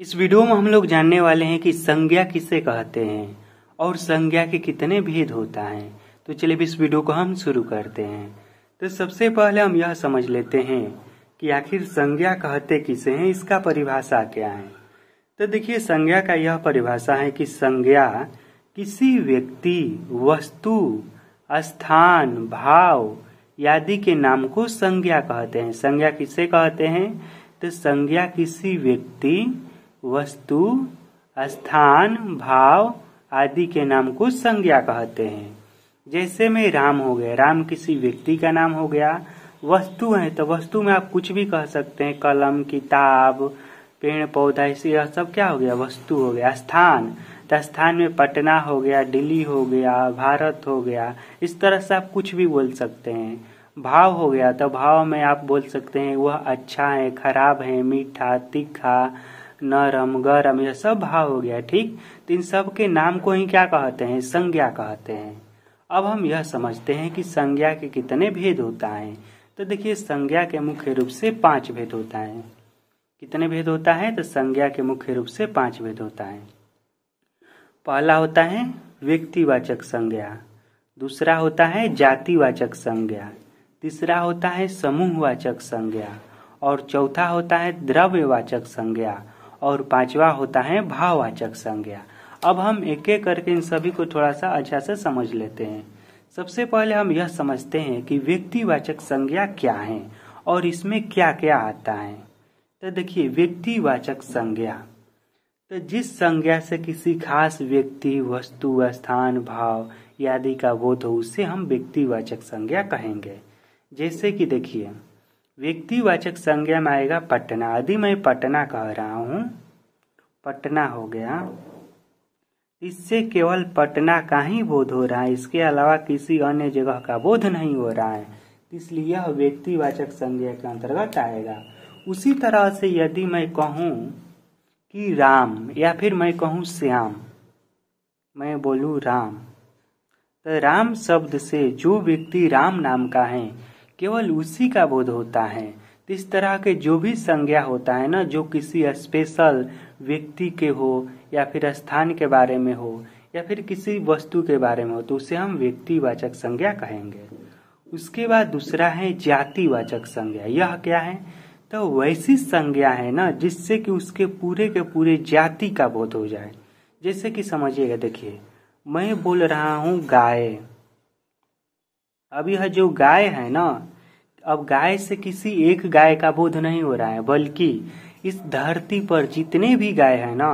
इस वीडियो में हम लोग जानने वाले हैं कि संज्ञा किसे कहते हैं और संज्ञा के कितने भेद होता है तो चलिए इस वीडियो को हम शुरू करते हैं तो सबसे पहले हम यह समझ लेते हैं कि आखिर संज्ञा कहते किसे हैं इसका परिभाषा क्या है तो देखिए संज्ञा का यह परिभाषा है कि संज्ञा किसी व्यक्ति वस्तु स्थान भाव आदि के नाम को संज्ञा कहते हैं संज्ञा किसे कहते हैं तो संज्ञा किसी व्यक्ति वस्तु स्थान भाव आदि के नाम को संज्ञा कहते हैं जैसे में राम हो गया राम किसी व्यक्ति का नाम हो गया वस्तु है तो वस्तु में आप कुछ भी कह सकते हैं कलम किताब पेड़ पौधा इसी यह सब क्या हो गया वस्तु हो गया स्थान तो स्थान में पटना हो गया दिल्ली हो गया भारत हो गया इस तरह से आप कुछ भी बोल सकते हैं भाव हो गया तो भाव में आप बोल सकते हैं वह अच्छा है खराब है मीठा तीखा न रम यह सब भाव हो गया ठीक तो इन सब के नाम को ही क्या कहते हैं संज्ञा कहते हैं अब हम यह समझते हैं कि संज्ञा के कितने भेद होता है तो देखिए संज्ञा के मुख्य रूप से पांच भेद होता है कितने भेद होता है तो संज्ञा के मुख्य रूप से पांच भेद होता है पहला होता है व्यक्तिवाचक संज्ञा दूसरा होता है जातिवाचक संज्ञा तीसरा होता है समूहवाचक संज्ञा और चौथा होता है द्रव्यवाचक संज्ञा और पांचवा होता है भाववाचक संज्ञा अब हम एक एक करके इन सभी को थोड़ा सा अच्छा से समझ लेते हैं सबसे पहले हम यह समझते हैं कि व्यक्तिवाचक संज्ञा क्या है और इसमें क्या क्या आता है तो देखिए व्यक्तिवाचक संज्ञा तो जिस संज्ञा से किसी खास व्यक्ति वस्तु स्थान भाव आदि का बोध हो उसे हम व्यक्तिवाचक संज्ञा कहेंगे जैसे कि देखिए व्यक्तिवाचक संज्ञा में आएगा पटना आदि मैं पटना कह रहा हूँ पटना हो गया इससे केवल पटना का ही बोध हो रहा है इसके अलावा किसी अन्य जगह का बोध नहीं हो रहा है इसलिए यह व्यक्तिवाचक संज्ञा के अंतर्गत आएगा उसी तरह से यदि मैं कहूँ कि राम या फिर मैं कहूँ श्याम मैं बोलूँ राम तो राम शब्द से जो व्यक्ति राम नाम का है केवल उसी का बोध होता है इस तरह के जो भी संज्ञा होता है ना जो किसी स्पेशल व्यक्ति के हो या फिर स्थान के बारे में हो या फिर किसी वस्तु के बारे में हो तो उसे हम व्यक्तिवाचक संज्ञा कहेंगे उसके बाद दूसरा है जातिवाचक संज्ञा यह क्या है तो वैसी संज्ञा है ना जिससे कि उसके पूरे के पूरे जाति का बोध हो जाए जैसे कि समझिएगा देखिए मैं बोल रहा हूँ गाय अब यह जो गाय है ना अब गाय से किसी एक गाय का बोध नहीं हो रहा है बल्कि इस धरती पर जितने भी गाय है ना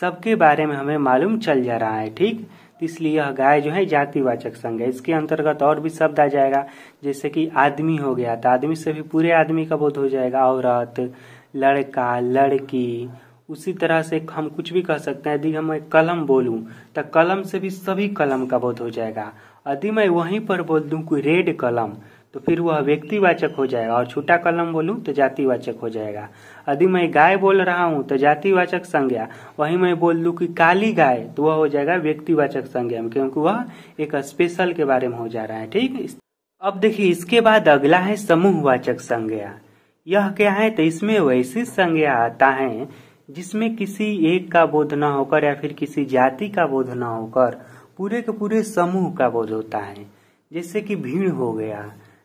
सबके बारे में हमें मालूम चल जा रहा है ठीक इसलिए यह गाय जो है जातिवाचक संघ है इसके अंतर्गत और भी शब्द आ जाएगा जैसे कि आदमी हो गया तो आदमी से भी पूरे आदमी का बोध हो जाएगा औरत लड़का लड़की उसी तरह से हम कुछ भी कह सकते हैं यदि हम कलम बोलूं तो कलम से भी सभी कलम का बोध हो जाएगा यदि मैं वहीं पर बोल दूं कोई रेड कलम तो फिर वह व्यक्तिवाचक हो जाएगा और छोटा कलम बोलूं तो जातिवाचक हो जाएगा यदि मैं गाय बोल रहा हूँ तो जातिवाचक संज्ञा वहीं मैं बोल दूं कि काली गाय तो वह हो जाएगा व्यक्तिवाचक संज्ञा में क्योंकि वह एक स्पेशल के बारे में हो जा रहा है ठीक अब देखिए इसके बाद अगला है समूहवाचक संज्ञा यह क्या है तो इसमें वैसी संज्ञा आता है जिसमें किसी एक का बोध न होकर या फिर किसी जाति का बोध न होकर पूरे के पूरे समूह का बोध होता है जैसे कि भीड़ हो गया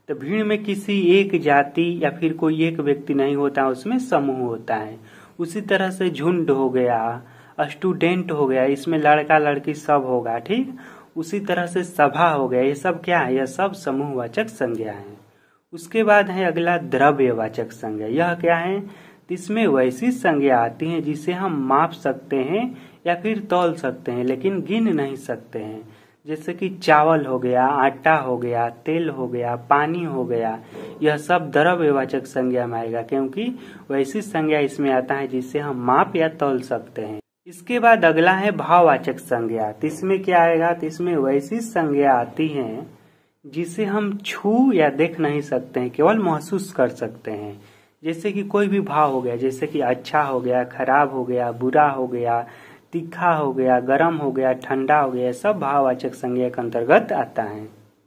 तो भीड़ में किसी एक जाति या फिर कोई एक व्यक्ति नहीं होता उसमें समूह होता है उसी तरह से झुंड हो गया स्टूडेंट हो गया इसमें लड़का लड़की सब होगा ठीक उसी तरह से सभा हो गया ये सब क्या है यह सब समूह वाचक संज्ञा है उसके बाद है अगला द्रव्यवाचक संज्ञा यह क्या है इसमें वैसी संज्ञा आती है जिसे हम माप सकते हैं या फिर तौल सकते हैं लेकिन गिन नहीं सकते हैं जैसे कि चावल हो गया आटा हो गया तेल हो गया पानी हो गया यह सब द्रव्यवाचक संज्ञा में आएगा क्योंकि वैसी संज्ञा इसमें आता है जिससे हम माप या तौल सकते हैं इसके बाद अगला है भाववाचक संज्ञा तो इसमें क्या आएगा तो इसमें वैसी संज्ञा आती है जिसे हम छू या देख नहीं सकते हैं केवल महसूस कर सकते हैं जैसे कि कोई भी भाव हो गया जैसे कि अच्छा हो गया खराब हो गया बुरा हो गया तीखा हो गया गर्म हो गया ठंडा हो गया सब भाववाचक संज्ञा के अंतर्गत आता है